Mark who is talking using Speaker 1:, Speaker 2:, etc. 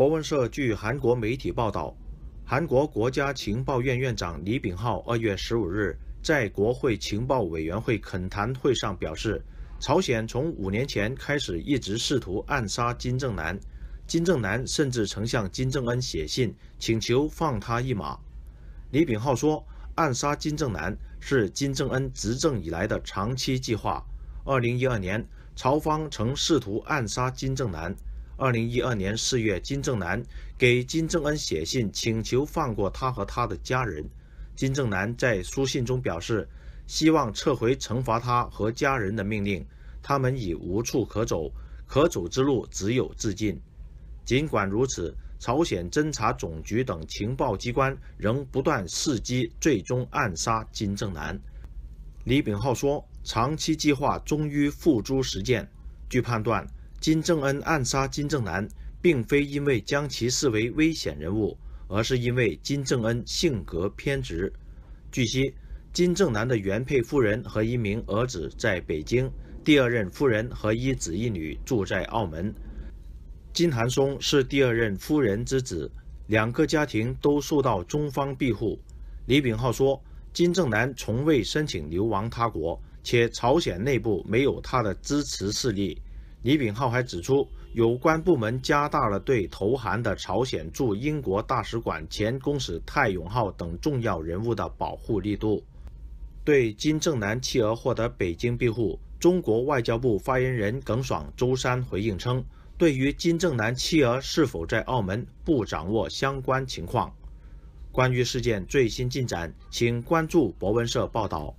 Speaker 1: 国文社据韩国媒体报道，韩国国家情报院院长李炳浩二月十五日在国会情报委员会恳谈会上表示，朝鲜从五年前开始一直试图暗杀金正男，金正男甚至曾向金正恩写信请求放他一马。李炳浩说，暗杀金正男是金正恩执政以来的长期计划。二零一二年，朝方曾试图暗杀金正男。二零一二年四月，金正男给金正恩写信，请求放过他和他的家人。金正男在书信中表示，希望撤回惩罚他和家人的命令。他们已无处可走，可走之路只有自尽。尽管如此，朝鲜侦察总局等情报机关仍不断伺机，最终暗杀金正男。李炳浩说：“长期计划终于付诸实践。”据判断。金正恩暗杀金正男，并非因为将其视为危险人物，而是因为金正恩性格偏执。据悉，金正男的原配夫人和一名儿子在北京，第二任夫人和一子一女住在澳门。金韩松是第二任夫人之子，两个家庭都受到中方庇护。李秉浩说，金正男从未申请流亡他国，且朝鲜内部没有他的支持势力。李炳浩还指出，有关部门加大了对投韩的朝鲜驻英国大使馆前公使泰永浩等重要人物的保护力度。对金正男妻儿获得北京庇护，中国外交部发言人耿爽周三回应称，对于金正男妻儿是否在澳门，不掌握相关情况。关于事件最新进展，请关注《博文社》报道。